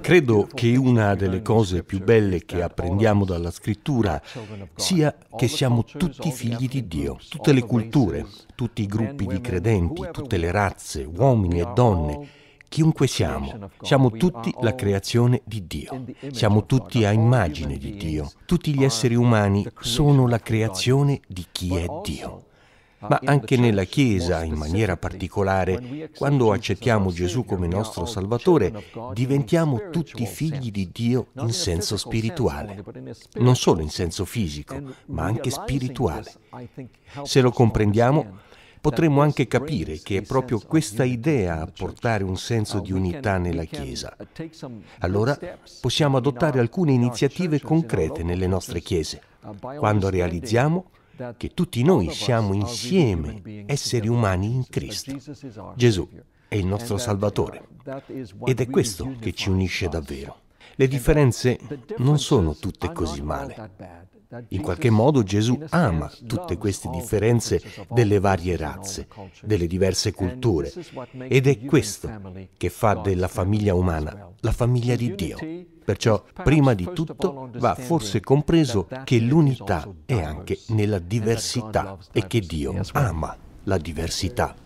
Credo che una delle cose più belle che apprendiamo dalla scrittura sia che siamo tutti figli di Dio, tutte le culture, tutti i gruppi di credenti, tutte le razze, uomini e donne. Chiunque siamo, siamo tutti la creazione di Dio, siamo tutti a immagine di Dio, tutti gli esseri umani sono la creazione di chi è Dio ma anche nella Chiesa in maniera particolare. Quando accettiamo Gesù come nostro Salvatore, diventiamo tutti figli di Dio in senso spirituale, non solo in senso fisico, ma anche spirituale. Se lo comprendiamo, potremmo anche capire che è proprio questa idea a portare un senso di unità nella Chiesa. Allora possiamo adottare alcune iniziative concrete nelle nostre Chiese. Quando realizziamo, che tutti noi siamo insieme esseri umani in Cristo. Gesù è il nostro Salvatore ed è questo che ci unisce davvero. Le differenze non sono tutte così male. In qualche modo Gesù ama tutte queste differenze delle varie razze, delle diverse culture ed è questo che fa della famiglia umana la famiglia di Dio. Perciò, prima di tutto, va forse compreso che l'unità è anche nella diversità e che Dio ama la diversità.